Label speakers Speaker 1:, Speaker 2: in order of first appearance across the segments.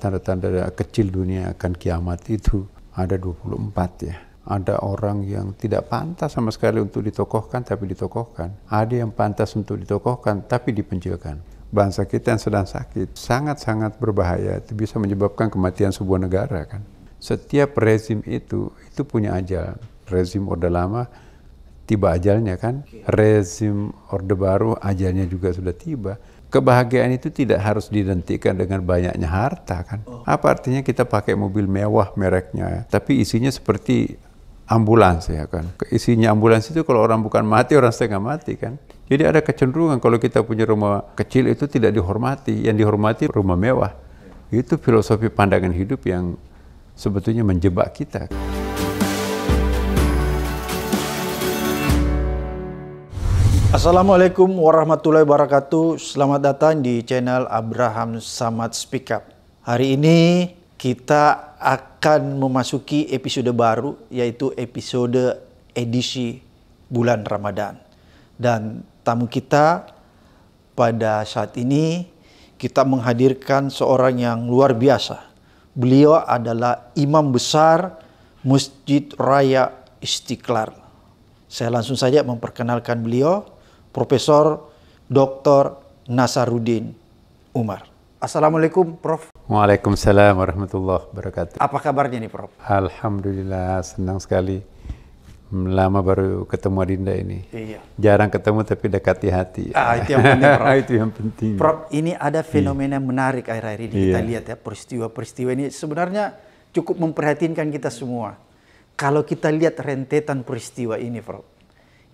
Speaker 1: tanda-tanda kecil dunia akan kiamat itu ada 24 ya. Ada orang yang tidak pantas sama sekali untuk ditokohkan tapi ditokohkan. Ada yang pantas untuk ditokohkan tapi dipencilkan. Bangsa kita yang sedang sakit sangat-sangat berbahaya. Itu bisa menyebabkan kematian sebuah negara kan. Setiap rezim itu itu punya ajal. Rezim Orde Lama tiba ajalnya kan. Rezim Orde Baru ajalnya juga sudah tiba kebahagiaan itu tidak harus didentikan dengan banyaknya harta kan. Oh. Apa artinya kita pakai mobil mewah mereknya, ya? tapi isinya seperti ambulans ya kan. Isinya ambulans itu kalau orang bukan mati orang setengah mati kan. Jadi ada kecenderungan kalau kita punya rumah kecil itu tidak dihormati, yang dihormati rumah mewah. Itu filosofi pandangan hidup yang sebetulnya menjebak kita. Assalamualaikum
Speaker 2: warahmatullahi wabarakatuh. Selamat datang di channel Abraham Samad Speak Up. Hari ini kita akan memasuki episode baru yaitu episode edisi bulan Ramadan. Dan tamu kita pada saat ini kita menghadirkan seorang yang luar biasa. Beliau adalah imam besar Masjid Raya Istiqlal. Saya langsung saja memperkenalkan beliau. Profesor Dr. Nasaruddin Umar. Assalamualaikum Prof.
Speaker 1: Waalaikumsalam warahmatullahi wabarakatuh.
Speaker 2: Apa kabarnya nih Prof?
Speaker 1: Alhamdulillah senang sekali. Lama baru ketemu Adinda ini. Iya. Jarang ketemu tapi dekat di hati. Ah, itu yang penting, Prof. itu yang penting. Prof,
Speaker 2: ini ada fenomena iya. menarik akhir-akhir ini iya. kita lihat ya peristiwa-peristiwa ini sebenarnya cukup memperhatinkan kita semua. Kalau kita lihat rentetan peristiwa ini, Prof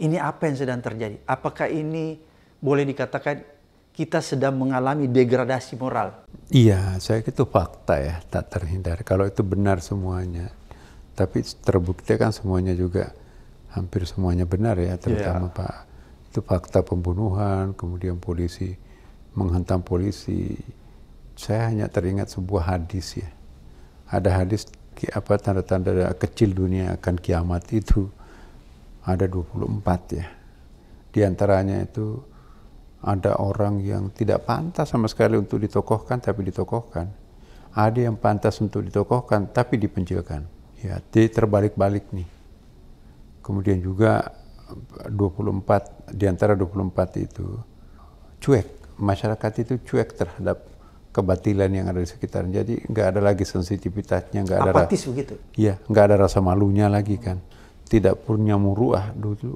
Speaker 2: ini apa yang sedang terjadi? Apakah ini boleh dikatakan kita sedang mengalami degradasi moral?
Speaker 1: Iya, saya itu fakta ya, tak terhindar. Kalau itu benar semuanya, tapi terbukti kan semuanya juga hampir semuanya benar ya, terutama yeah. Pak itu fakta pembunuhan, kemudian polisi menghantam polisi. Saya hanya teringat sebuah hadis ya. Ada hadis apa tanda-tanda kecil dunia akan kiamat itu ada 24 ya. Di antaranya itu ada orang yang tidak pantas sama sekali untuk ditokohkan tapi ditokohkan. Ada yang pantas untuk ditokohkan tapi dipencilkan. Ya, di terbalik-balik nih. Kemudian juga 24 di antara 24 itu cuek. Masyarakat itu cuek terhadap kebatilan yang ada di sekitar. Jadi nggak ada lagi sensitivitasnya, nggak ada apatis begitu. Iya, nggak ada rasa malunya lagi kan tidak punya muruah dulu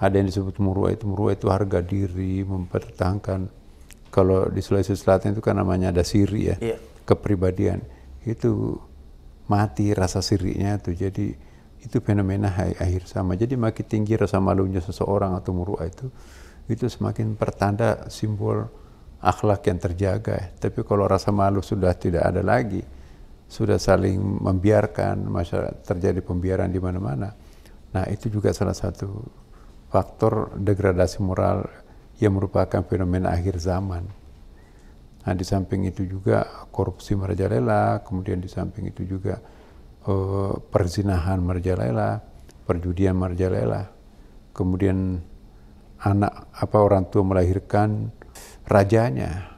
Speaker 1: ada yang disebut muruah itu muruah itu harga diri mempertahankan kalau di Sulawesi Selatan itu kan namanya ada siri ya yeah. kepribadian itu mati rasa sirinya itu jadi itu fenomena akhir sama jadi makin tinggi rasa malunya seseorang atau muruah itu itu semakin pertanda simbol akhlak yang terjaga tapi kalau rasa malu sudah tidak ada lagi sudah saling membiarkan masyarakat terjadi pembiaran di mana-mana Nah itu juga salah satu faktor degradasi moral yang merupakan fenomena akhir zaman. Nah di samping itu juga korupsi merajalela, kemudian di samping itu juga eh, perzinahan merajalela, perjudian merajalela, kemudian anak apa orang tua melahirkan rajanya.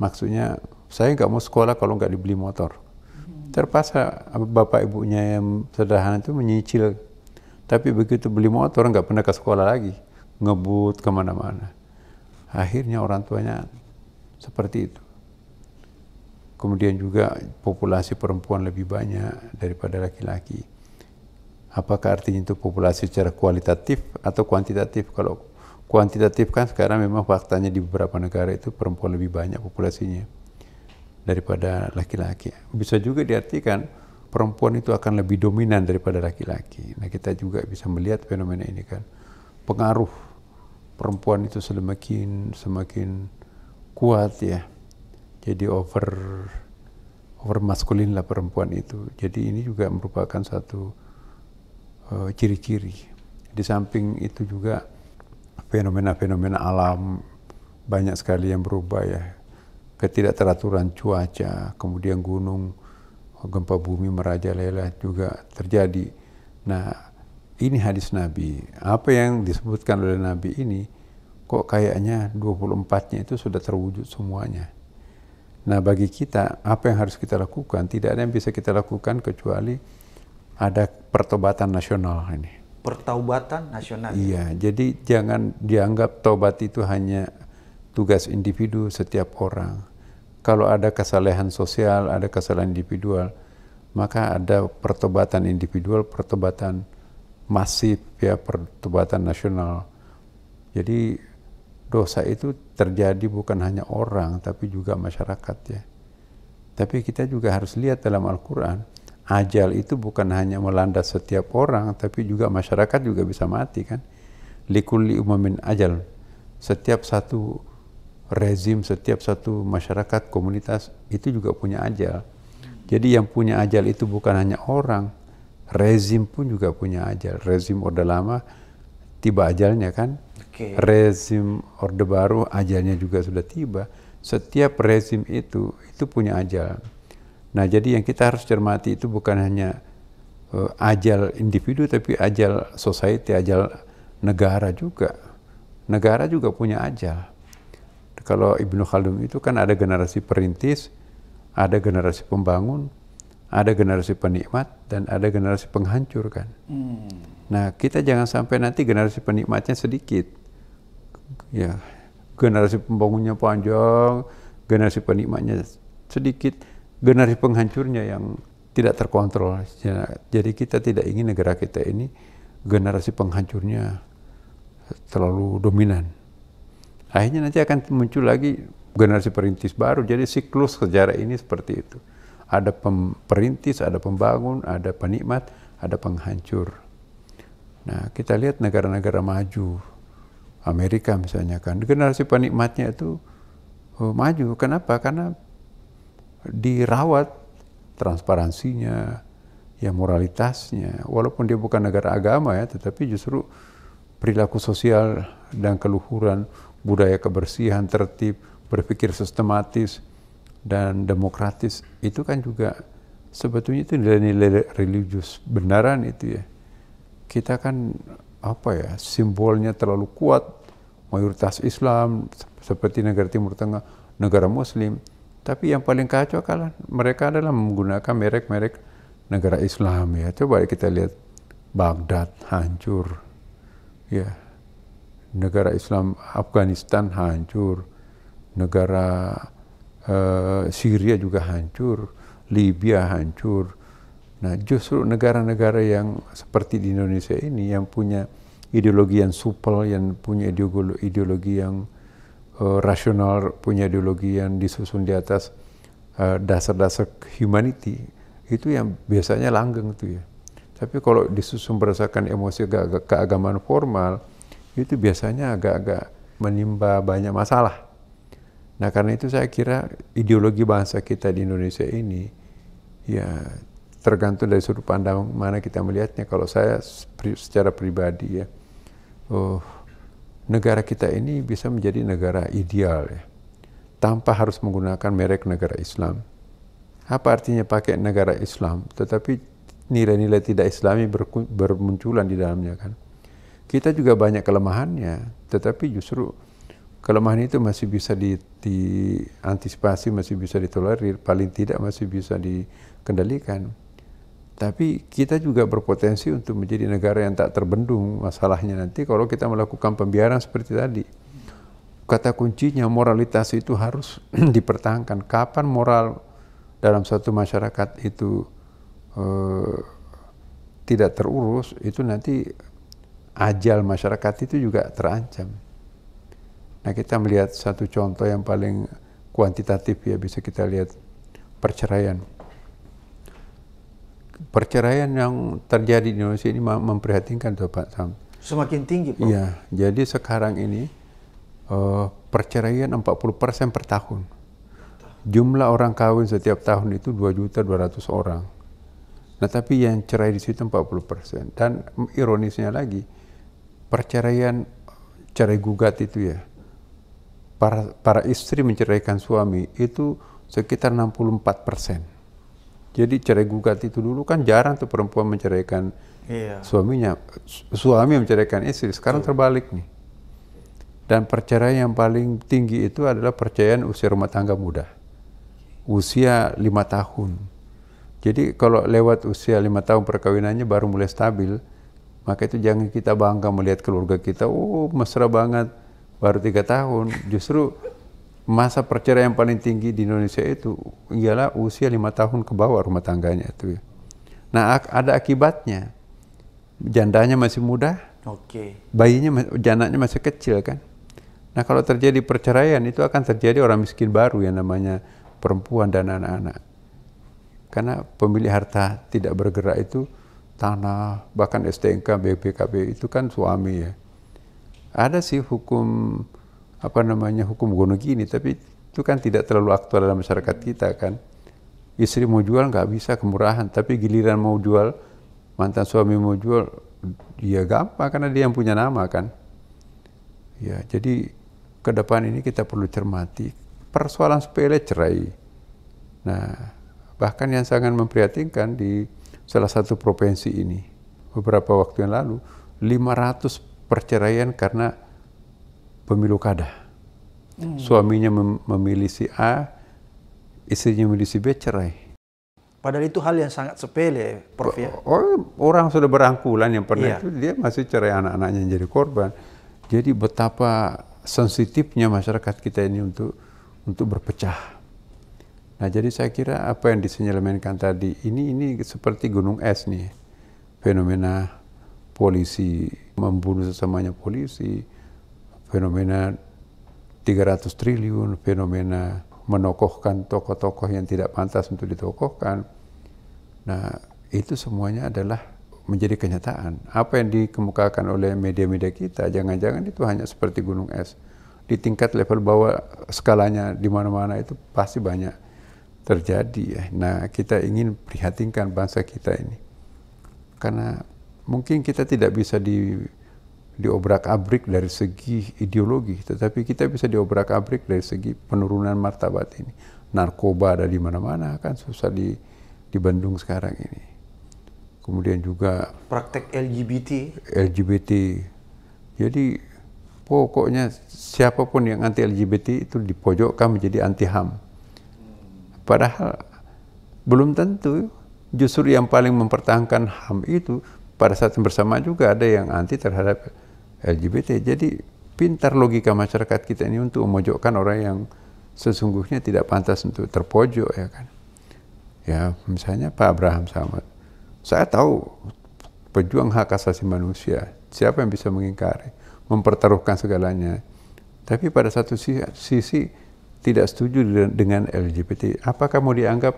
Speaker 1: Maksudnya saya nggak mau sekolah kalau nggak dibeli motor. Hmm. Terpaksa eh, bapak ibunya yang sederhana itu menyicil tapi begitu beli motor nggak pernah ke sekolah lagi, ngebut kemana-mana. Akhirnya orang tuanya seperti itu. Kemudian juga populasi perempuan lebih banyak daripada laki-laki. Apakah artinya itu populasi secara kualitatif atau kuantitatif? Kalau kuantitatif kan sekarang memang faktanya di beberapa negara itu perempuan lebih banyak populasinya daripada laki-laki. Bisa juga diartikan perempuan itu akan lebih dominan daripada laki-laki. Nah kita juga bisa melihat fenomena ini kan pengaruh perempuan itu semakin semakin kuat ya. Jadi over over maskulin lah perempuan itu. Jadi ini juga merupakan satu eh, ciri-ciri. Uh, Di samping itu juga fenomena-fenomena alam banyak sekali yang berubah ya. Ketidakteraturan cuaca, kemudian gunung gempa bumi merajalela juga terjadi. Nah, ini hadis Nabi. Apa yang disebutkan oleh Nabi ini kok kayaknya 24-nya itu sudah terwujud semuanya. Nah, bagi kita apa yang harus kita lakukan? Tidak ada yang bisa kita lakukan kecuali ada pertobatan nasional ini.
Speaker 2: Pertobatan nasional. Ya? Iya,
Speaker 1: jadi jangan dianggap tobat itu hanya tugas individu setiap orang kalau ada kesalahan sosial, ada kesalahan individual, maka ada pertobatan individual, pertobatan masif, ya pertobatan nasional. Jadi dosa itu terjadi bukan hanya orang, tapi juga masyarakat ya. Tapi kita juga harus lihat dalam Al-Quran, ajal itu bukan hanya melanda setiap orang, tapi juga masyarakat juga bisa mati kan. Likulli umamin ajal. Setiap satu rezim setiap satu masyarakat komunitas itu juga punya ajal. Jadi yang punya ajal itu bukan hanya orang, rezim pun juga punya ajal. Rezim Orde Lama tiba ajalnya kan. Okay. Rezim Orde Baru ajalnya juga sudah tiba. Setiap rezim itu itu punya ajal. Nah, jadi yang kita harus cermati itu bukan hanya uh, ajal individu tapi ajal society, ajal negara juga. Negara juga punya ajal. Kalau Ibnu Khaldun itu kan ada generasi perintis, ada generasi pembangun, ada generasi penikmat, dan ada generasi penghancur kan. Hmm. Nah kita jangan sampai nanti generasi penikmatnya sedikit. Ya, generasi pembangunnya panjang, generasi penikmatnya sedikit, generasi penghancurnya yang tidak terkontrol. Ya, jadi kita tidak ingin negara kita ini generasi penghancurnya terlalu dominan akhirnya nanti akan muncul lagi generasi perintis baru. Jadi siklus sejarah ini seperti itu. Ada perintis, ada pembangun, ada penikmat, ada penghancur. Nah, kita lihat negara-negara maju. Amerika misalnya kan, generasi penikmatnya itu oh, maju. Kenapa? Karena dirawat transparansinya, ya moralitasnya. Walaupun dia bukan negara agama ya, tetapi justru perilaku sosial dan keluhuran budaya kebersihan, tertib, berpikir sistematis dan demokratis itu kan juga sebetulnya itu nilai-nilai religius benaran itu ya. Kita kan apa ya simbolnya terlalu kuat mayoritas Islam seperti negara Timur Tengah, negara Muslim. Tapi yang paling kacau kalian mereka adalah menggunakan merek-merek negara Islam ya. Coba kita lihat Baghdad hancur. Ya, negara Islam Afghanistan hancur, negara uh, Syria juga hancur, Libya hancur. Nah, justru negara-negara yang seperti di Indonesia ini yang punya ideologi yang supel, yang punya ideologi yang uh, rasional, punya ideologi yang disusun di atas eh, dasar-dasar uh, humanity, itu yang biasanya langgeng tuh ya. Tapi kalau disusun berdasarkan emosi keagamaan formal, itu biasanya agak-agak menimba banyak masalah. Nah karena itu saya kira ideologi bangsa kita di Indonesia ini ya tergantung dari sudut pandang mana kita melihatnya. Kalau saya secara pribadi ya, oh, negara kita ini bisa menjadi negara ideal ya, tanpa harus menggunakan merek negara Islam. Apa artinya pakai negara Islam? Tetapi nilai-nilai tidak Islami bermunculan di dalamnya kan. Kita juga banyak kelemahannya, tetapi justru kelemahan itu masih bisa di, diantisipasi, masih bisa ditolerir, paling tidak masih bisa dikendalikan. Tapi kita juga berpotensi untuk menjadi negara yang tak terbendung masalahnya nanti kalau kita melakukan pembiaran seperti tadi. Kata kuncinya moralitas itu harus dipertahankan. Kapan moral dalam suatu masyarakat itu eh, tidak terurus, itu nanti ajal masyarakat itu juga terancam. Nah kita melihat satu contoh yang paling kuantitatif ya bisa kita lihat perceraian. Perceraian yang terjadi di Indonesia ini memprihatinkan tuh Pak Sam.
Speaker 2: Semakin tinggi Pak. Iya,
Speaker 1: jadi sekarang ini uh, perceraian 40% persen per tahun. Jumlah orang kawin setiap tahun itu juta 2 200 orang. Nah tapi yang cerai di situ 40%. persen. Dan mm, ironisnya lagi, perceraian cerai gugat itu ya para para istri menceraikan suami itu sekitar 64 persen. Jadi cerai gugat itu dulu kan jarang tuh perempuan menceraikan iya. suaminya, suami menceraikan istri. Sekarang tuh. terbalik nih. Dan perceraian yang paling tinggi itu adalah perceraian usia rumah tangga muda, usia lima tahun. Jadi kalau lewat usia lima tahun perkawinannya baru mulai stabil, maka itu jangan kita bangga melihat keluarga kita, oh mesra banget, baru tiga tahun. Justru masa perceraian yang paling tinggi di Indonesia itu ialah usia lima tahun ke bawah rumah tangganya itu. Ya. Nah ada akibatnya, jandanya masih muda, okay. bayinya janaknya masih kecil kan. Nah kalau terjadi perceraian itu akan terjadi orang miskin baru yang namanya perempuan dan anak-anak. Karena pemilih harta tidak bergerak itu tanah, bahkan STNK, BPKB itu kan suami ya. Ada sih hukum apa namanya hukum gono gini, tapi itu kan tidak terlalu aktual dalam masyarakat kita kan. Istri mau jual nggak bisa kemurahan, tapi giliran mau jual mantan suami mau jual dia ya gampang karena dia yang punya nama kan. Ya, jadi ke depan ini kita perlu cermati persoalan sepele cerai. Nah, bahkan yang sangat memprihatinkan di salah satu provinsi ini beberapa waktu yang lalu 500 perceraian karena pemilu kada. Hmm. Suaminya mem memilih si A, istrinya memilih si B cerai.
Speaker 2: Padahal itu hal yang sangat sepele, Prof
Speaker 1: ya. Orang, orang sudah berangkulan yang pernah iya. itu dia masih cerai anak-anaknya yang jadi korban. Jadi betapa sensitifnya masyarakat kita ini untuk untuk berpecah. Nah, jadi saya kira apa yang disenyelemenkan tadi ini ini seperti gunung es nih. Fenomena polisi membunuh sesamanya polisi, fenomena 300 triliun, fenomena menokohkan tokoh-tokoh yang tidak pantas untuk ditokohkan. Nah, itu semuanya adalah menjadi kenyataan. Apa yang dikemukakan oleh media-media kita, jangan-jangan itu hanya seperti gunung es. Di tingkat level bawah skalanya di mana-mana itu pasti banyak terjadi ya. Nah kita ingin prihatinkan bangsa kita ini karena mungkin kita tidak bisa di diobrak-abrik dari segi ideologi, tetapi kita bisa diobrak-abrik dari segi penurunan martabat ini. Narkoba ada di mana-mana kan susah di di Bandung sekarang ini. Kemudian juga praktek LGBT. LGBT. Jadi pokoknya siapapun yang anti LGBT itu dipojokkan menjadi anti HAM Padahal belum tentu justru yang paling mempertahankan HAM itu pada saat yang bersama juga ada yang anti terhadap LGBT. Jadi pintar logika masyarakat kita ini untuk memojokkan orang yang sesungguhnya tidak pantas untuk terpojok ya kan. Ya misalnya Pak Abraham Samad. Saya tahu pejuang hak asasi manusia. Siapa yang bisa mengingkari? Mempertaruhkan segalanya. Tapi pada satu sisi tidak setuju dengan LGBT. Apakah mau dianggap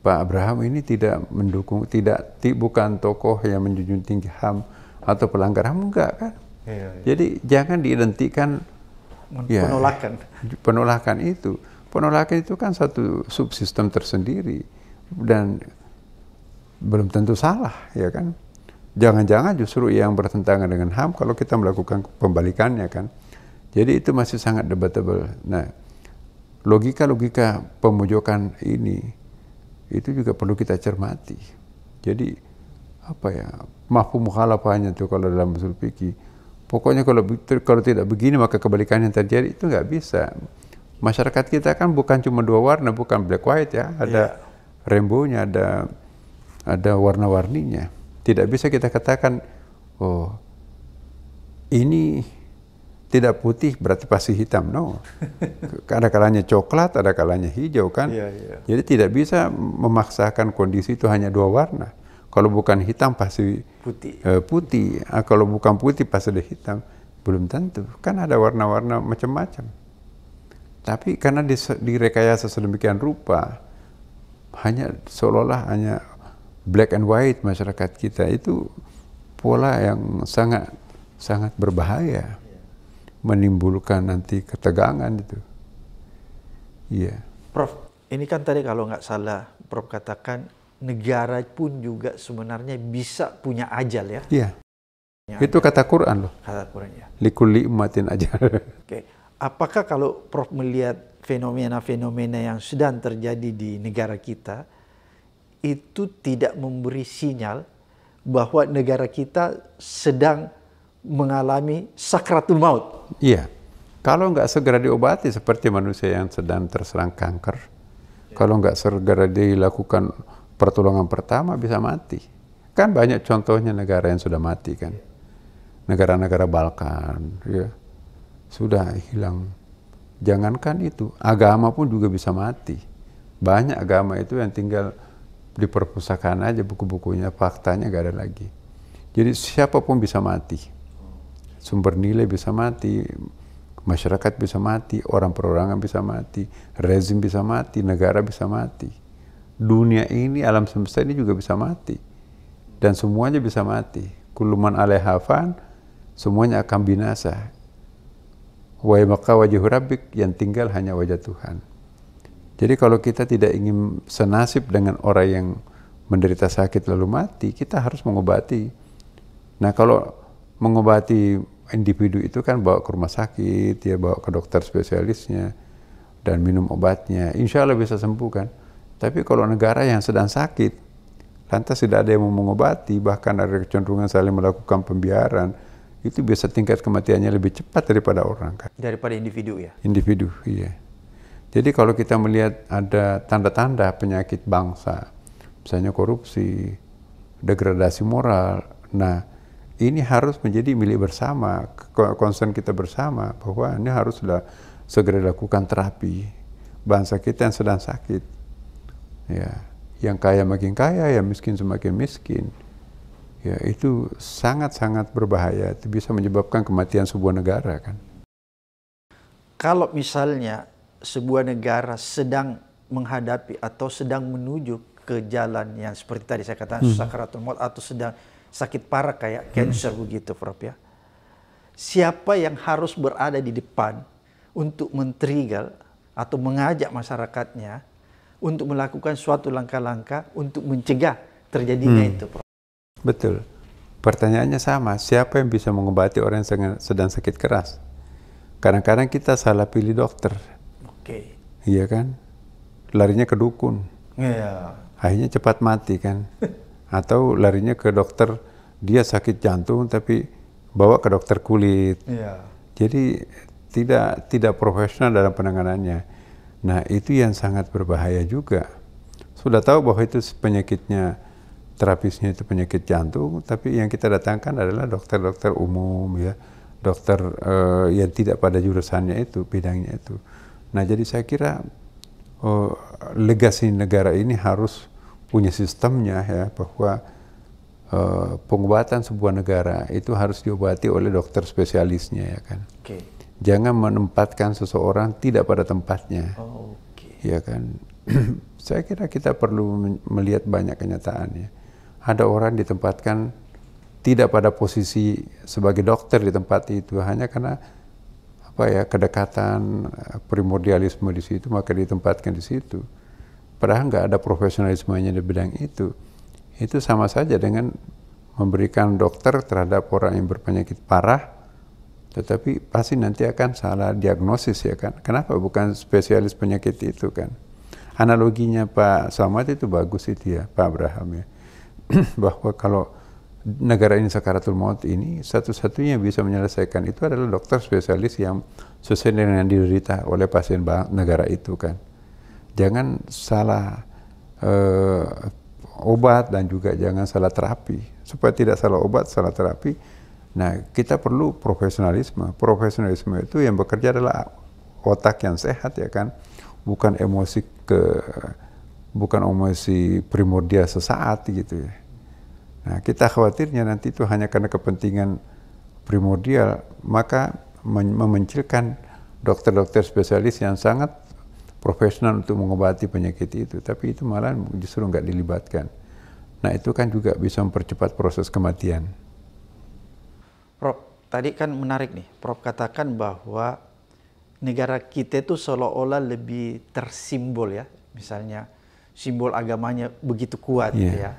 Speaker 1: Pak Abraham ini tidak mendukung, tidak bukan tokoh yang menjunjung tinggi HAM atau pelanggar HAM enggak kan? Iya, iya. Jadi jangan diidentikan ya, penolakan. Penolakan itu, penolakan itu kan satu subsistem tersendiri dan belum tentu salah, ya kan? Jangan-jangan justru yang bertentangan dengan HAM kalau kita melakukan pembalikannya kan. Jadi itu masih sangat debatable. Nah, logika-logika pemojokan ini itu juga perlu kita cermati. Jadi apa ya mahfu mukhalafahnya tuh kalau dalam usul fikih. Pokoknya kalau kalau tidak begini maka kebalikan yang terjadi itu nggak bisa. Masyarakat kita kan bukan cuma dua warna, bukan black white ya. Ada yeah. ada ada warna-warninya. Tidak bisa kita katakan oh ini tidak putih berarti pasti hitam no ada kalanya coklat ada kalanya hijau kan yeah, yeah. jadi tidak bisa memaksakan kondisi itu hanya dua warna kalau bukan hitam pasti putih uh, putih uh, kalau bukan putih pasti ada hitam belum tentu kan ada warna-warna macam-macam tapi karena direkayasa sedemikian rupa hanya seolah-olah hanya black and white masyarakat kita itu pola yang sangat sangat berbahaya menimbulkan nanti ketegangan itu. Iya. Yeah.
Speaker 2: Prof, ini kan tadi kalau nggak salah Prof katakan negara pun juga sebenarnya bisa punya ajal ya. Iya.
Speaker 1: Yeah. Itu kata Quran loh. Kata Quran ya. Likulli umatin ajal. Oke.
Speaker 2: Okay. Apakah kalau Prof melihat fenomena-fenomena yang sedang terjadi di negara kita itu tidak memberi sinyal bahwa negara kita sedang mengalami sakratul maut.
Speaker 1: Iya. Kalau nggak segera diobati seperti manusia yang sedang terserang kanker, ya. kalau nggak segera dilakukan pertolongan pertama bisa mati. Kan banyak contohnya negara yang sudah mati kan. Negara-negara Balkan, ya. Sudah hilang. Jangankan itu, agama pun juga bisa mati. Banyak agama itu yang tinggal di perpustakaan aja buku-bukunya, faktanya gak ada lagi. Jadi siapapun bisa mati sumber nilai bisa mati, masyarakat bisa mati, orang perorangan bisa mati, rezim bisa mati, negara bisa mati. Dunia ini, alam semesta ini juga bisa mati. Dan semuanya bisa mati. Kuluman alehafan, semuanya akan binasa. Wa maka wajah rabbik, yang tinggal hanya wajah Tuhan. Jadi kalau kita tidak ingin senasib dengan orang yang menderita sakit lalu mati, kita harus mengobati. Nah kalau mengobati individu itu kan bawa ke rumah sakit, dia bawa ke dokter spesialisnya dan minum obatnya, insya Allah bisa sembuh kan. Tapi kalau negara yang sedang sakit, lantas tidak ada yang mau mengobati, bahkan ada kecenderungan saling melakukan pembiaran, itu bisa tingkat kematiannya lebih cepat daripada orang kan. Daripada individu ya? Individu, iya. Jadi kalau kita melihat ada tanda-tanda penyakit bangsa, misalnya korupsi, degradasi moral, nah ini harus menjadi milik bersama, concern kita bersama bahwa ini harus segera dilakukan terapi bangsa kita yang sedang sakit. Ya, yang kaya makin kaya, yang miskin semakin miskin. Ya, itu sangat-sangat berbahaya. Itu bisa menyebabkan kematian sebuah negara kan.
Speaker 2: Kalau misalnya sebuah negara sedang menghadapi atau sedang menuju ke jalan yang seperti tadi saya katakan hmm. sakaratul maut atau sedang sakit parah kayak cancer hmm. begitu Prof ya. Siapa yang harus berada di depan untuk mentrigal atau mengajak masyarakatnya untuk melakukan suatu langkah-langkah untuk mencegah terjadinya hmm. itu Prof.
Speaker 1: Betul. Pertanyaannya sama, siapa yang bisa mengobati orang yang sedang sakit keras? Kadang-kadang kita salah pilih dokter. Oke. Okay. Iya kan? Larinya ke dukun. Iya. Yeah. Akhirnya cepat mati kan. atau larinya ke dokter dia sakit jantung tapi bawa ke dokter kulit. Iya. Jadi tidak tidak profesional dalam penanganannya. Nah, itu yang sangat berbahaya juga. Sudah tahu bahwa itu penyakitnya terapisnya itu penyakit jantung, tapi yang kita datangkan adalah dokter-dokter umum ya, dokter uh, yang tidak pada jurusannya itu, bidangnya itu. Nah, jadi saya kira uh, legasi negara ini harus punya sistemnya ya bahwa uh, pengobatan sebuah negara itu harus diobati oleh dokter spesialisnya ya kan. Okay. Jangan menempatkan seseorang tidak pada tempatnya. Oh, okay. Ya kan. Saya kira kita perlu melihat banyak ya. Ada orang ditempatkan tidak pada posisi sebagai dokter di tempat itu hanya karena apa ya kedekatan eh, primordialisme di situ maka ditempatkan di situ padahal nggak ada profesionalismenya di bidang itu, itu sama saja dengan memberikan dokter terhadap orang yang berpenyakit parah, tetapi pasti nanti akan salah diagnosis ya kan. Kenapa bukan spesialis penyakit itu kan? Analoginya Pak Samad itu bagus itu ya, Pak Abraham ya. Bahwa kalau negara ini sakaratul maut ini, satu-satunya yang bisa menyelesaikan itu adalah dokter spesialis yang sesuai dengan yang diderita oleh pasien negara itu kan jangan salah uh, obat dan juga jangan salah terapi. Supaya tidak salah obat, salah terapi. Nah, kita perlu profesionalisme. Profesionalisme itu yang bekerja adalah otak yang sehat ya kan, bukan emosi ke bukan emosi primordial sesaat gitu ya. Nah, kita khawatirnya nanti itu hanya karena kepentingan primordial, maka memencilkan dokter-dokter spesialis yang sangat profesional untuk mengobati penyakit itu, tapi itu malah justru nggak dilibatkan. Nah itu kan juga bisa mempercepat proses kematian.
Speaker 2: Prof, tadi kan menarik nih, Prof katakan bahwa negara kita itu seolah-olah lebih tersimbol ya, misalnya simbol agamanya begitu kuat yeah. ya.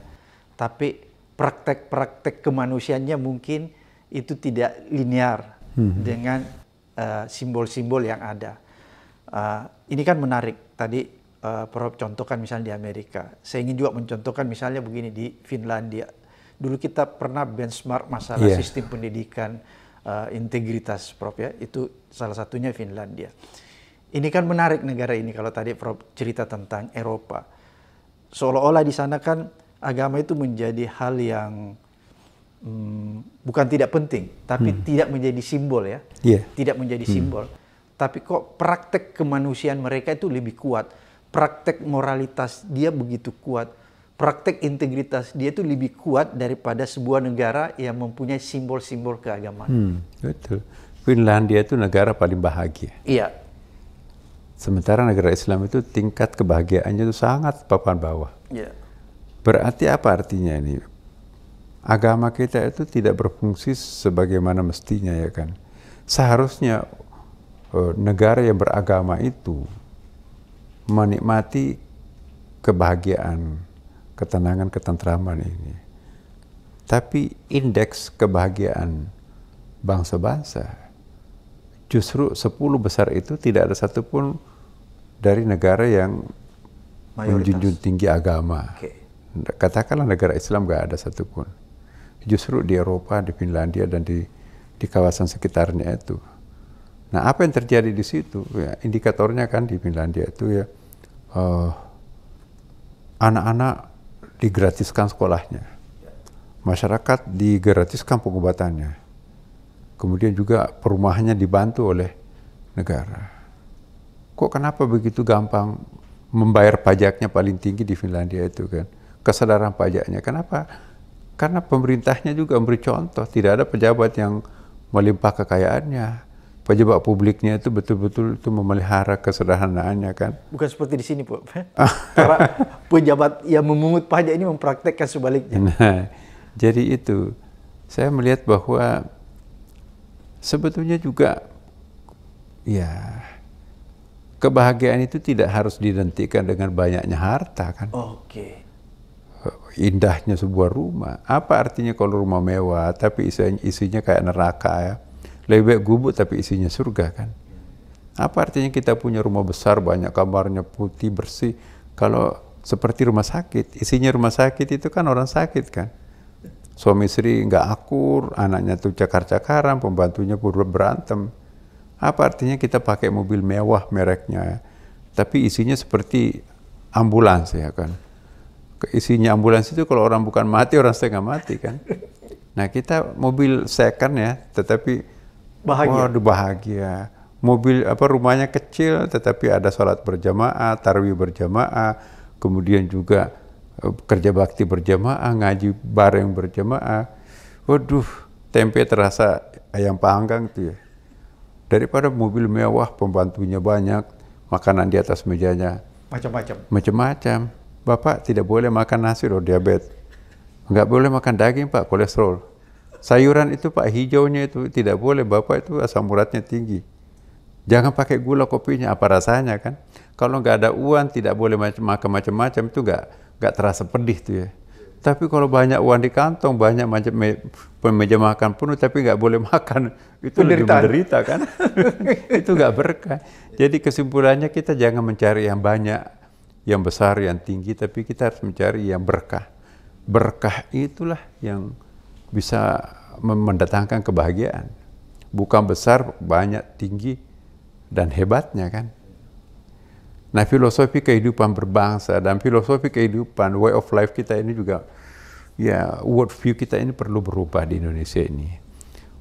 Speaker 2: Tapi praktek-praktek kemanusiaannya mungkin itu tidak linear mm -hmm. dengan eh, simbol-simbol uh, yang ada. Uh, ini kan menarik tadi uh, Prof contohkan misalnya di Amerika. Saya ingin juga mencontohkan misalnya begini di Finlandia. Dulu kita pernah benchmark masalah yeah. sistem pendidikan uh, integritas Prof ya. Itu salah satunya Finlandia. Ini kan menarik negara ini kalau tadi Prof cerita tentang Eropa. Seolah-olah di sana kan agama itu menjadi hal yang hmm, bukan tidak penting, tapi hmm. tidak menjadi simbol ya. Yeah. Tidak menjadi hmm. simbol tapi kok praktek kemanusiaan mereka itu lebih kuat. Praktek moralitas dia begitu kuat. Praktek integritas dia itu lebih kuat daripada sebuah negara yang mempunyai simbol-simbol keagamaan. Hmm,
Speaker 1: betul. Finlandia itu negara paling bahagia. Iya. Sementara negara Islam itu tingkat kebahagiaannya itu sangat papan bawah. Iya. Berarti apa artinya ini? Agama kita itu tidak berfungsi sebagaimana mestinya ya kan. Seharusnya Eh, negara yang beragama itu menikmati kebahagiaan, ketenangan, ketentraman ini. Tapi indeks kebahagiaan bangsa-bangsa justru 10 besar itu tidak ada satupun dari negara yang menjunjung tinggi agama. Okay. Katakanlah negara Islam gak ada satupun. Justru di Eropa, di Finlandia dan di di kawasan sekitarnya itu Nah, apa yang terjadi di situ? Ya, indikatornya kan di Finlandia itu ya anak eh, anak-anak digratiskan sekolahnya, masyarakat digratiskan pengobatannya, kemudian juga perumahannya dibantu oleh negara. Kok kenapa begitu gampang membayar pajaknya paling tinggi di Finlandia itu kan? Kesadaran pajaknya kenapa? Karena pemerintahnya juga memberi contoh, tidak ada pejabat yang melimpah kekayaannya pejabat publiknya itu betul-betul itu memelihara kesederhanaannya kan.
Speaker 2: Bukan seperti di sini, Pak. Para ah. pejabat yang memungut pajak ini mempraktekkan sebaliknya.
Speaker 1: Nah, jadi itu saya melihat bahwa sebetulnya juga ya kebahagiaan itu tidak harus didentikan dengan banyaknya harta kan. Oke. Okay. Indahnya sebuah rumah, apa artinya kalau rumah mewah tapi isinya, isinya kayak neraka ya? Lebih baik gubuk tapi isinya surga kan. Apa artinya kita punya rumah besar, banyak kamarnya putih, bersih. Kalau seperti rumah sakit, isinya rumah sakit itu kan orang sakit kan. Suami istri nggak akur, anaknya tuh cakar-cakaran, pembantunya pura berantem. Apa artinya kita pakai mobil mewah mereknya Tapi isinya seperti ambulans ya kan. Isinya ambulans itu kalau orang bukan mati, orang setengah mati kan. Nah kita mobil second ya, tetapi bahagia. Waduh bahagia. Mobil apa rumahnya kecil tetapi ada sholat berjamaah, tarwi berjamaah, kemudian juga eh, kerja bakti berjamaah, ngaji bareng berjamaah. Waduh, tempe terasa ayam panggang tuh ya. Daripada mobil mewah, pembantunya banyak, makanan di atas mejanya. Macam-macam. Macam-macam. Bapak tidak boleh makan nasi loh, diabetes. Nggak boleh makan daging, Pak, kolesterol Sayuran itu Pak hijaunya itu tidak boleh Bapak itu asam uratnya tinggi. Jangan pakai gula kopinya apa rasanya kan? Kalau nggak ada uang tidak boleh makan macam-macam itu nggak nggak terasa pedih tuh ya. Tapi kalau banyak uang di kantong, banyak macam me, meja makan penuh, tapi nggak boleh makan, itu menderita, lebih menderita kan? itu nggak berkah. Jadi kesimpulannya kita jangan mencari yang banyak, yang besar, yang tinggi, tapi kita harus mencari yang berkah. Berkah itulah yang bisa mendatangkan kebahagiaan. Bukan besar, banyak, tinggi, dan hebatnya kan. Nah filosofi kehidupan berbangsa dan filosofi kehidupan, way of life kita ini juga, ya world view kita ini perlu berubah di Indonesia ini.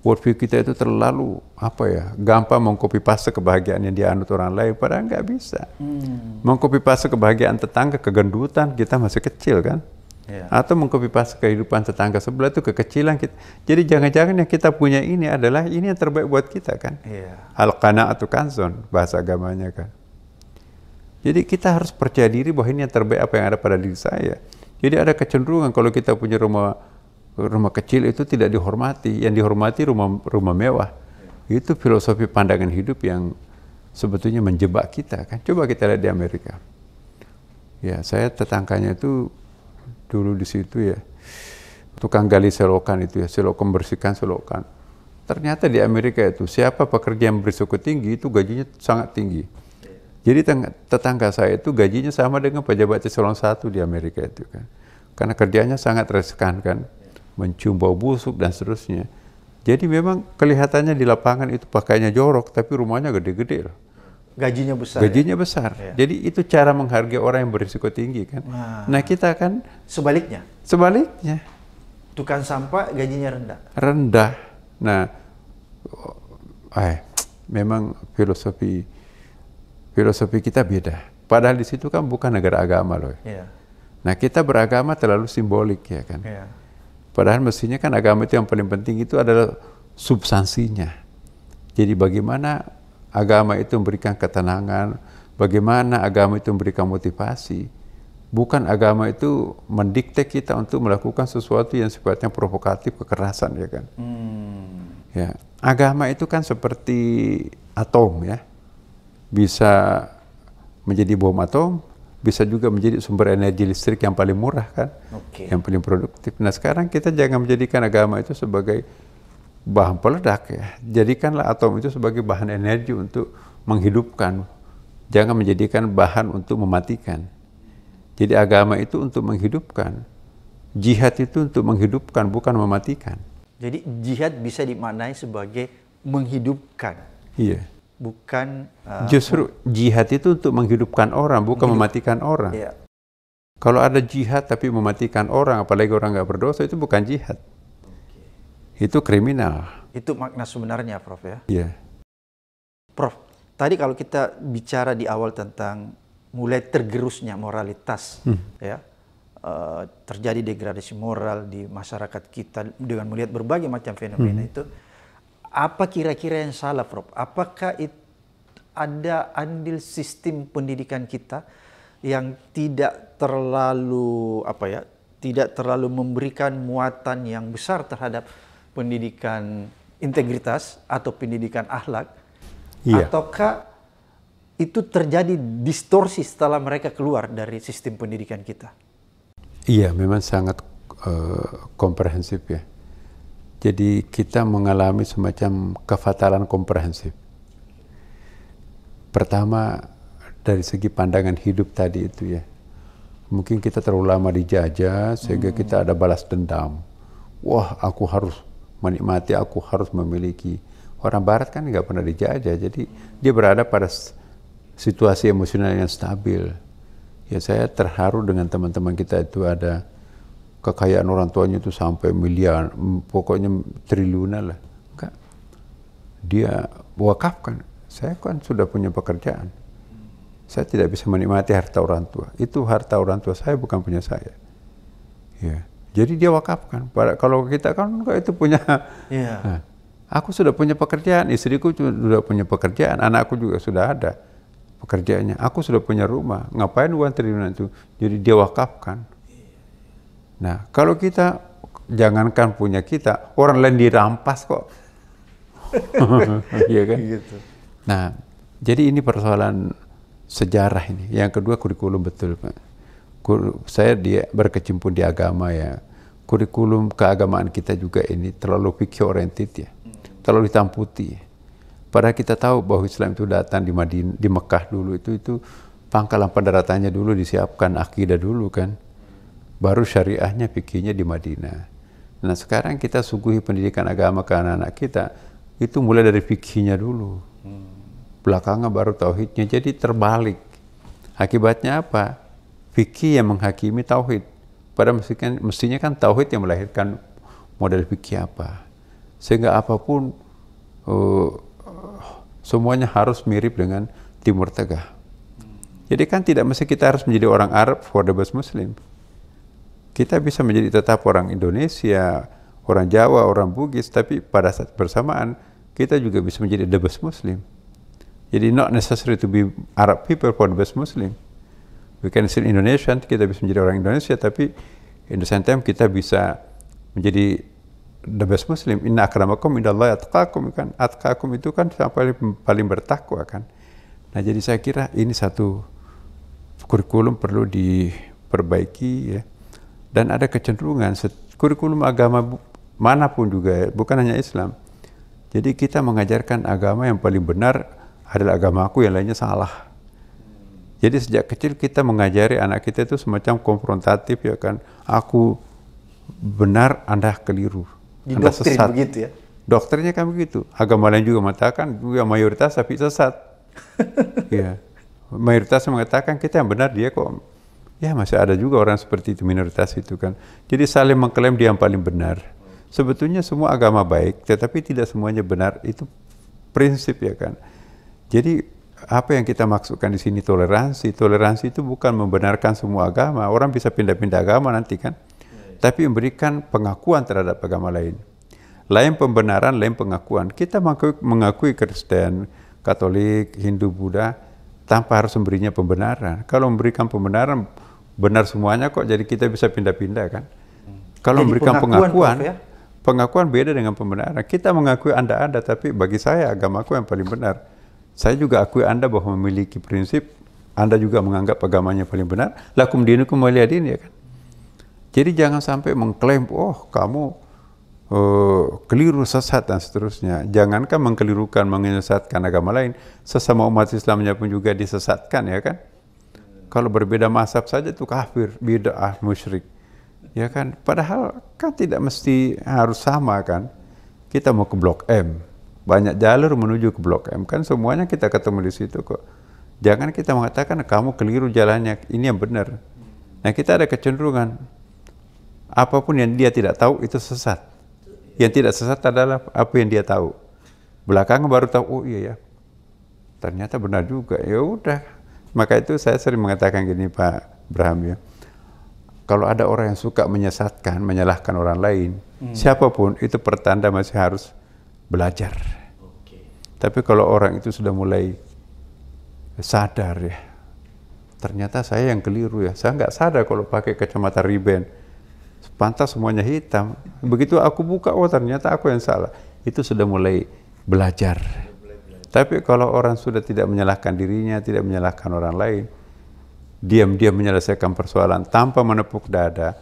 Speaker 1: World view kita itu terlalu apa ya gampang mengcopy paste kebahagiaan yang dianut orang lain padahal nggak bisa hmm. mengcopy paste kebahagiaan tetangga kegendutan kita masih kecil kan yeah. atau mengcopy paste kehidupan tetangga sebelah itu kekecilan kita. Jadi jangan-jangan yang kita punya ini adalah ini yang terbaik buat kita kan? Yeah. Al atau kanson bahasa agamanya kan. Jadi kita harus percaya diri bahwa ini yang terbaik apa yang ada pada diri saya. Jadi ada kecenderungan kalau kita punya rumah rumah kecil itu tidak dihormati, yang dihormati rumah rumah mewah. Itu filosofi pandangan hidup yang sebetulnya menjebak kita kan. Coba kita lihat di Amerika. Ya, saya tetangganya itu dulu di situ ya tukang gali selokan itu ya selok membersihkan selokan ternyata di Amerika itu siapa pekerja yang berisiko tinggi itu gajinya sangat tinggi jadi tetangga saya itu gajinya sama dengan pejabat eselon satu di Amerika itu kan karena kerjanya sangat riskan kan mencium bau busuk dan seterusnya jadi memang kelihatannya di lapangan itu pakainya jorok tapi rumahnya gede-gede loh
Speaker 2: gajinya besar. Gajinya ya? besar. Ya.
Speaker 1: Jadi itu cara menghargai orang yang berisiko tinggi kan. Nah, nah
Speaker 2: kita kan sebaliknya. Sebaliknya. Tukang sampah gajinya rendah.
Speaker 1: Rendah. Nah, oh, eh, memang filosofi filosofi kita beda. Padahal di situ kan bukan negara agama loh. Ya. Nah kita beragama terlalu simbolik ya kan. Ya. Padahal mestinya kan agama itu yang paling penting itu adalah substansinya. Jadi bagaimana agama itu memberikan ketenangan, bagaimana agama itu memberikan motivasi. Bukan agama itu mendikte kita untuk melakukan sesuatu yang sifatnya provokatif, kekerasan ya kan. Hmm. Ya, agama itu kan seperti atom ya. Bisa menjadi bom atom, bisa juga menjadi sumber energi listrik yang paling murah kan, okay. yang paling produktif. Nah sekarang kita jangan menjadikan agama itu sebagai bahan peledak ya, jadikanlah atom itu sebagai bahan energi untuk menghidupkan, jangan menjadikan bahan untuk mematikan. Jadi agama itu untuk menghidupkan, jihad itu untuk menghidupkan bukan mematikan.
Speaker 2: Jadi jihad bisa dimaknai sebagai menghidupkan. Iya. Bukan uh, justru
Speaker 1: jihad itu untuk menghidupkan orang, bukan menghidup. mematikan orang. Iya. Kalau ada jihad tapi mematikan orang, apalagi orang nggak berdosa itu bukan jihad itu kriminal. Itu makna
Speaker 2: sebenarnya, Prof ya. Iya. Prof, tadi kalau kita bicara di awal tentang mulai tergerusnya moralitas, hmm. ya uh, terjadi degradasi moral di masyarakat kita dengan melihat berbagai macam fenomena hmm. itu, apa kira-kira yang salah, Prof? Apakah itu ada andil sistem pendidikan kita yang tidak terlalu apa ya, tidak terlalu memberikan muatan yang besar terhadap pendidikan integritas atau pendidikan akhlak, iya. ataukah itu terjadi distorsi setelah mereka keluar dari sistem pendidikan kita?
Speaker 1: Iya, memang sangat uh, komprehensif ya. Jadi kita mengalami semacam kefatalan komprehensif. Pertama dari segi pandangan hidup tadi itu ya. Mungkin kita terlalu lama dijajah sehingga hmm. kita ada balas dendam. Wah, aku harus menikmati aku harus memiliki orang barat kan nggak pernah dijajah jadi dia berada pada situasi emosional yang stabil ya saya terharu dengan teman-teman kita itu ada kekayaan orang tuanya itu sampai miliar pokoknya triliunan lah enggak dia wakafkan saya kan sudah punya pekerjaan saya tidak bisa menikmati harta orang tua itu harta orang tua saya bukan punya saya ya yeah. Jadi dia wakafkan. Kalau kita kan enggak itu punya. Yeah. Iya. aku sudah punya pekerjaan, istriku sudah punya pekerjaan, anakku juga sudah ada pekerjaannya. Aku sudah punya rumah, ngapain uang triliunan itu? Jadi dia wakafkan. Nah, kalau kita jangankan punya kita, orang lain dirampas kok. Iya kan? Gitu. Nah, jadi ini persoalan sejarah ini. Yang kedua kurikulum betul, Pak saya dia berkecimpung di agama ya kurikulum keagamaan kita juga ini terlalu fikih oriented ya terlalu hitam putih ya. padahal kita tahu bahwa Islam itu datang di Madin, di Mekah dulu itu itu pangkalan pendaratannya dulu disiapkan akidah dulu kan baru syariahnya fikihnya di Madinah nah sekarang kita suguhi pendidikan agama ke anak-anak kita itu mulai dari fikihnya dulu hmm. belakangan baru tauhidnya jadi terbalik akibatnya apa fikih yang menghakimi tauhid. Pada mestinya, kan, mestinya kan tauhid yang melahirkan model fikih apa. Sehingga apapun uh, semuanya harus mirip dengan Timur Tengah. Jadi kan tidak mesti kita harus menjadi orang Arab for the best Muslim. Kita bisa menjadi tetap orang Indonesia, orang Jawa, orang Bugis, tapi pada saat bersamaan kita juga bisa menjadi the best Muslim. Jadi not necessary to be Arab people for the best Muslim we can still Indonesian, kita bisa menjadi orang Indonesia, tapi in the same time kita bisa menjadi the best Muslim. Inna akramakum Allah atqakum kan. Atqakum itu kan sampai paling bertakwa kan. Nah jadi saya kira ini satu kurikulum perlu diperbaiki ya. Dan ada kecenderungan kurikulum agama manapun juga, ya, bukan hanya Islam. Jadi kita mengajarkan agama yang paling benar adalah agama aku, yang lainnya salah. Jadi sejak kecil kita mengajari anak kita itu semacam konfrontatif ya kan. Aku benar, Anda keliru. Di anda sesat. begitu ya? Dokternya kan begitu. Agama lain juga mengatakan juga ya, mayoritas tapi sesat. ya. Mayoritas mengatakan kita yang benar dia kok. Ya masih ada juga orang seperti itu minoritas itu kan. Jadi saling mengklaim dia yang paling benar. Sebetulnya semua agama baik, tetapi tidak semuanya benar. Itu prinsip ya kan. Jadi apa yang kita maksudkan di sini toleransi. Toleransi itu bukan membenarkan semua agama. Orang bisa pindah-pindah agama nanti kan. Iya, iya. Tapi memberikan pengakuan terhadap agama lain. Lain pembenaran, lain pengakuan. Kita mengakui, mengakui Kristen, Katolik, Hindu, Buddha tanpa harus memberinya pembenaran. Kalau memberikan pembenaran, benar semuanya kok. Jadi kita bisa pindah-pindah kan. Hmm. Kalau jadi memberikan pengakuan, pengakuan ya? pengakuan beda dengan pembenaran. Kita mengakui Anda anda tapi bagi saya agamaku yang paling benar saya juga akui Anda bahwa memiliki prinsip, Anda juga menganggap agamanya paling benar, lakum dinukum waliyadin ya kan. Jadi jangan sampai mengklaim, oh kamu eh, keliru sesat dan seterusnya. Jangankan mengkelirukan, menyesatkan agama lain, sesama umat Islamnya pun juga disesatkan ya kan. Kalau berbeda masab saja itu kafir, bid'ah, musyrik. Ya kan? Padahal kan tidak mesti harus sama kan. Kita mau ke Blok M, banyak jalur menuju ke Blok M kan semuanya kita ketemu di situ kok. Jangan kita mengatakan kamu keliru jalannya, ini yang benar. Nah, kita ada kecenderungan apapun yang dia tidak tahu itu sesat. Yang tidak sesat adalah apa yang dia tahu. belakang baru tahu, oh iya ya. Ternyata benar juga. Ya udah. Maka itu saya sering mengatakan gini Pak Bram ya kalau ada orang yang suka menyesatkan, menyalahkan orang lain, hmm. siapapun itu pertanda masih harus belajar. Tapi kalau orang itu sudah mulai sadar ya, ternyata saya yang keliru ya. Saya nggak sadar kalau pakai kacamata riben. Pantas semuanya hitam. Begitu aku buka, oh ternyata aku yang salah. Itu sudah mulai belajar. Tapi kalau orang sudah tidak menyalahkan dirinya, tidak menyalahkan orang lain, diam-diam menyelesaikan persoalan tanpa menepuk dada,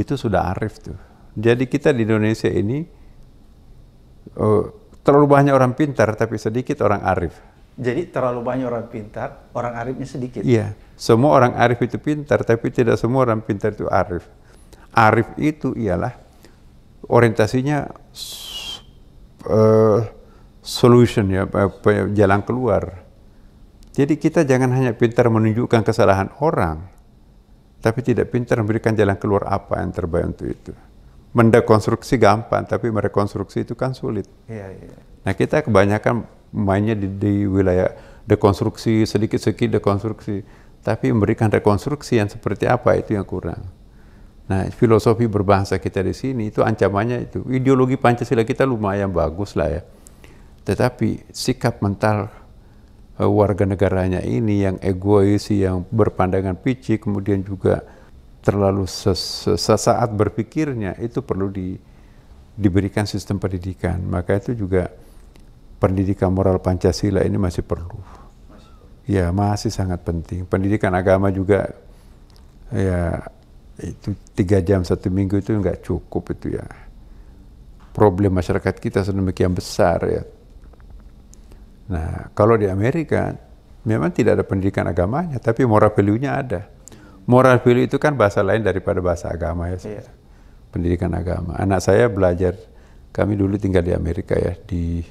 Speaker 1: itu sudah arif tuh. Jadi kita di Indonesia ini, oh, terlalu banyak orang pintar tapi sedikit orang arif.
Speaker 2: Jadi terlalu banyak orang pintar, orang arifnya sedikit. Iya,
Speaker 1: semua orang arif itu pintar tapi tidak semua orang pintar itu arif. Arif itu ialah orientasinya uh, solution ya jalan keluar. Jadi kita jangan hanya pintar menunjukkan kesalahan orang, tapi tidak pintar memberikan jalan keluar apa yang terbaik untuk itu mendekonstruksi gampang, tapi merekonstruksi itu kan sulit. Iya, iya. Nah kita kebanyakan mainnya di, di wilayah dekonstruksi sedikit-sedikit dekonstruksi, tapi memberikan rekonstruksi yang seperti apa itu yang kurang. Nah filosofi berbahasa kita di sini itu ancamannya itu ideologi pancasila kita lumayan bagus lah ya, tetapi sikap mental eh, warga negaranya ini yang egois, yang berpandangan picik, kemudian juga terlalu sesaat berpikirnya itu perlu di, diberikan sistem pendidikan. Maka itu juga pendidikan moral Pancasila ini masih perlu. Ya, masih sangat penting. Pendidikan agama juga ya itu tiga jam satu minggu itu nggak cukup itu ya. Problem masyarakat kita sedemikian besar ya. Nah, kalau di Amerika memang tidak ada pendidikan agamanya, tapi moral value-nya ada Moral value itu kan bahasa lain daripada bahasa agama ya. Iya. Pendidikan agama. Anak saya belajar, kami dulu tinggal di Amerika ya, di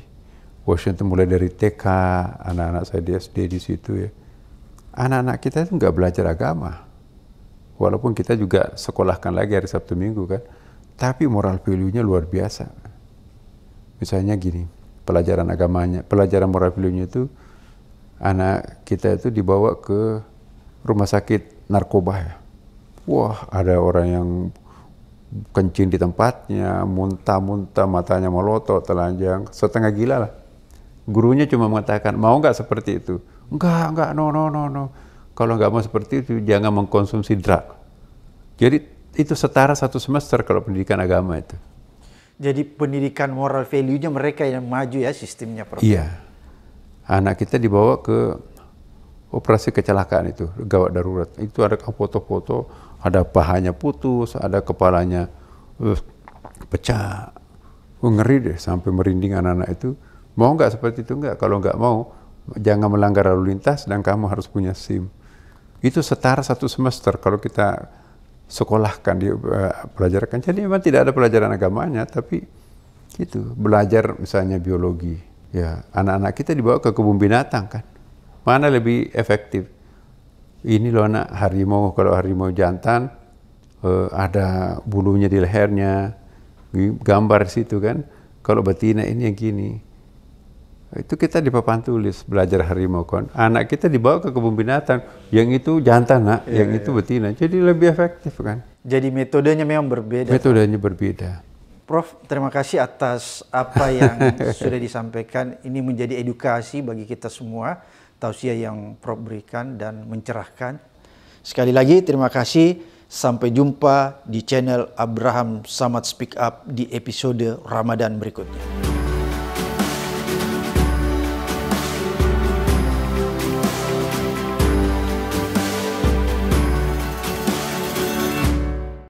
Speaker 1: Washington mulai dari TK, anak-anak saya di SD di situ ya. Anak-anak kita itu nggak belajar agama. Walaupun kita juga sekolahkan lagi hari Sabtu Minggu kan. Tapi moral value luar biasa. Misalnya gini, pelajaran agamanya, pelajaran moral value itu anak kita itu dibawa ke rumah sakit narkoba ya. Wah, ada orang yang kencing di tempatnya, muntah-muntah, matanya melotot, telanjang, setengah gila lah. Gurunya cuma mengatakan, mau nggak seperti itu? Enggak, enggak, no, no, no, no. Kalau nggak mau seperti itu, jangan mengkonsumsi drug. Jadi itu setara satu semester kalau pendidikan agama itu.
Speaker 2: Jadi pendidikan moral value-nya mereka yang maju ya sistemnya, Iya.
Speaker 1: Anak kita dibawa ke operasi kecelakaan itu, gawat darurat. Itu ada foto-foto, ada pahanya putus, ada kepalanya uh, pecah. Oh, ngeri deh sampai merinding anak-anak itu. Mau nggak seperti itu nggak? Kalau nggak mau, jangan melanggar lalu lintas dan kamu harus punya SIM. Itu setara satu semester kalau kita sekolahkan, dia uh, pelajarkan. Jadi memang tidak ada pelajaran agamanya, tapi itu belajar misalnya biologi. Ya anak-anak kita dibawa ke kebun binatang kan mana lebih efektif? Ini loh anak harimau, kalau harimau jantan eh, ada bulunya di lehernya, gambar situ kan. Kalau betina ini yang gini. Itu kita di papan tulis belajar harimau kon. Anak kita dibawa ke kebun binatang, yang itu jantan nak, yeah, yang yeah. itu betina. Jadi lebih efektif kan.
Speaker 2: Jadi metodenya memang berbeda.
Speaker 1: Metodenya kan? berbeda.
Speaker 2: Prof, terima kasih atas apa yang sudah disampaikan. Ini menjadi edukasi bagi kita semua tausiah yang Prof berikan dan mencerahkan. Sekali lagi terima kasih. Sampai jumpa di channel Abraham Samad Speak Up di episode Ramadan berikutnya.